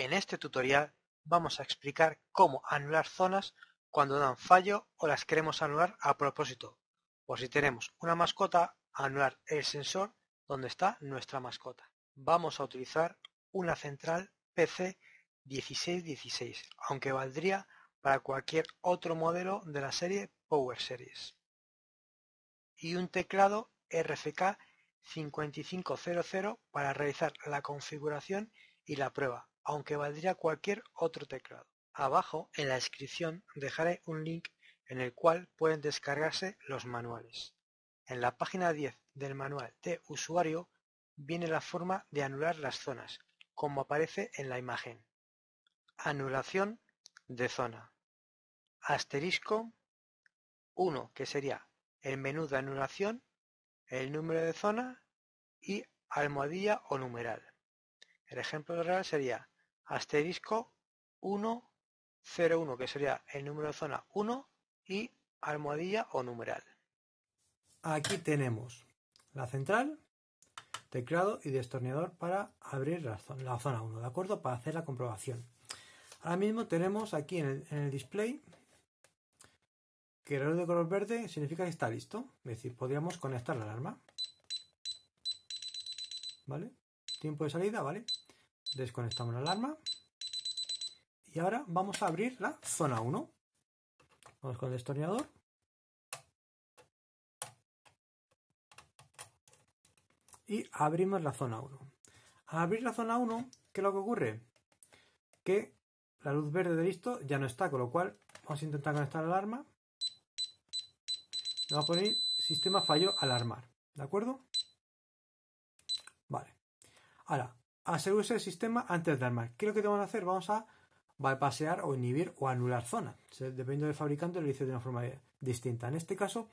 En este tutorial vamos a explicar cómo anular zonas cuando dan fallo o las queremos anular a propósito. O si tenemos una mascota, anular el sensor donde está nuestra mascota. Vamos a utilizar una central PC 1616, aunque valdría para cualquier otro modelo de la serie Power Series. Y un teclado RFK 5500 para realizar la configuración y la prueba aunque valdría cualquier otro teclado. Abajo, en la descripción, dejaré un link en el cual pueden descargarse los manuales. En la página 10 del manual de usuario viene la forma de anular las zonas, como aparece en la imagen. Anulación de zona. Asterisco 1, que sería el menú de anulación, el número de zona y almohadilla o numeral. El ejemplo real sería asterisco 101, que sería el número de zona 1 y almohadilla o numeral. Aquí tenemos la central, teclado y destornillador para abrir la zona, la zona 1, ¿de acuerdo? Para hacer la comprobación. Ahora mismo tenemos aquí en el, display que el de color verde significa que está listo. Es decir, podríamos conectar la alarma. ¿Vale? Tiempo de salida, ¿vale? Desconectamos la alarma. Y ahora vamos a abrir la zona 1. Vamos con el destornillador. Y abrimos la zona 1. Al abrir la zona 1, ¿qué es lo que ocurre? Que la luz verde de listo ya no está, con lo cual vamos a intentar conectar la alarma. Le voy a poner sistema fallo alarmar. ¿De acuerdo? Vale. Ahora, asegúrese el sistema antes de armar. ¿Qué es lo que tenemos que hacer? Vamos a bypassear o inhibir o anular zona. Dependiendo del fabricante lo dice de una forma distinta. En este caso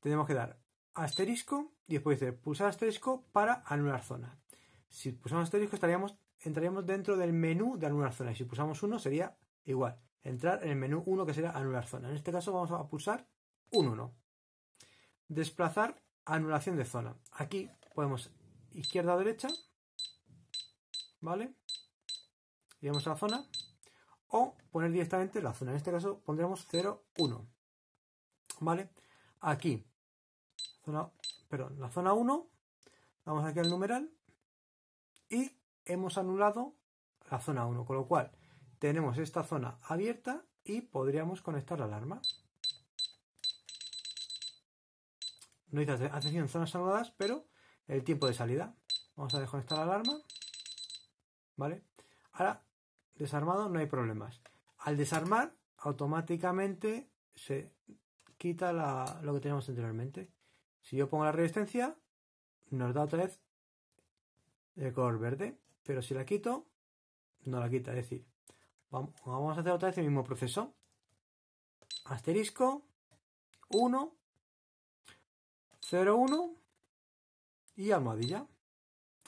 tenemos que dar asterisco y después de pulsar asterisco para anular zona. Si pulsamos asterisco estaríamos, entraríamos dentro del menú de anular zona y si pulsamos uno sería igual. Entrar en el menú 1 que será anular zona. En este caso vamos a pulsar un 1. Desplazar anulación de zona. Aquí podemos izquierda o derecha ¿vale? Y vamos a la zona. O poner directamente la zona. En este caso pondremos 0, 1. ¿Vale? Aquí. Zona, perdón, la zona 1. Vamos aquí al numeral. Y hemos anulado la zona 1. Con lo cual, tenemos esta zona abierta y podríamos conectar la alarma. No dice zonas anuladas, pero el tiempo de salida. Vamos a desconectar la alarma. ¿Vale? Ahora, desarmado no hay problemas. Al desarmar, automáticamente se quita lo que teníamos anteriormente. Si yo pongo la resistencia, nos da otra vez el color verde. Pero si la quito, no la quita. Es decir, vamos a hacer otra vez el mismo proceso. Asterisco, 1, 01 y almohadilla.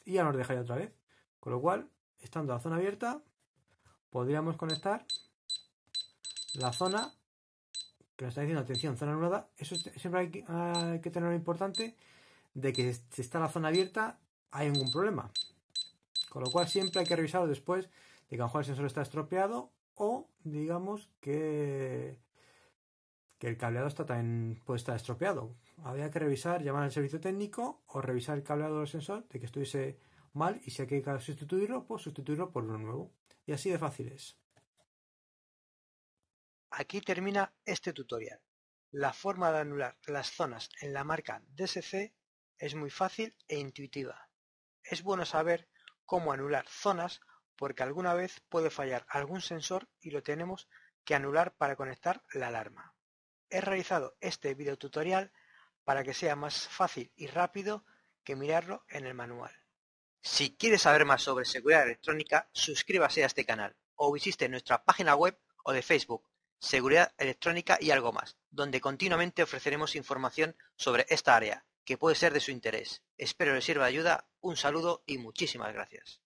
Y ya nos deja ya otra vez. Con lo cual, estando la zona abierta, podríamos conectar la zona que nos está diciendo, atención, zona anulada. Eso siempre hay que, tenerlo tener importante de que si está la zona abierta, hay algún problema. Con lo cual siempre hay que revisarlo después de que a lo mejor el sensor está estropeado o digamos que, el cableado está puede estar estropeado. Habría que revisar, llamar al servicio técnico o revisar el cableado del sensor de que estuviese mal y si hay que sustituirlo, pues sustituirlo por uno nuevo. Y así de fácil es. Aquí termina este tutorial. La forma de anular las zonas en la marca DSC es muy fácil e intuitiva. Es bueno saber cómo anular zonas porque alguna vez puede fallar algún sensor y lo tenemos que anular para conectar la alarma. He realizado este tutorial para que sea más fácil y rápido que mirarlo en el manual. Si quieres saber más sobre seguridad electrónica, suscríbase a este canal o visite nuestra página web o de Facebook, Seguridad Electrónica y algo más, donde continuamente ofreceremos información sobre esta área, que puede ser de su interés. Espero les sirva de ayuda, un saludo y muchísimas gracias.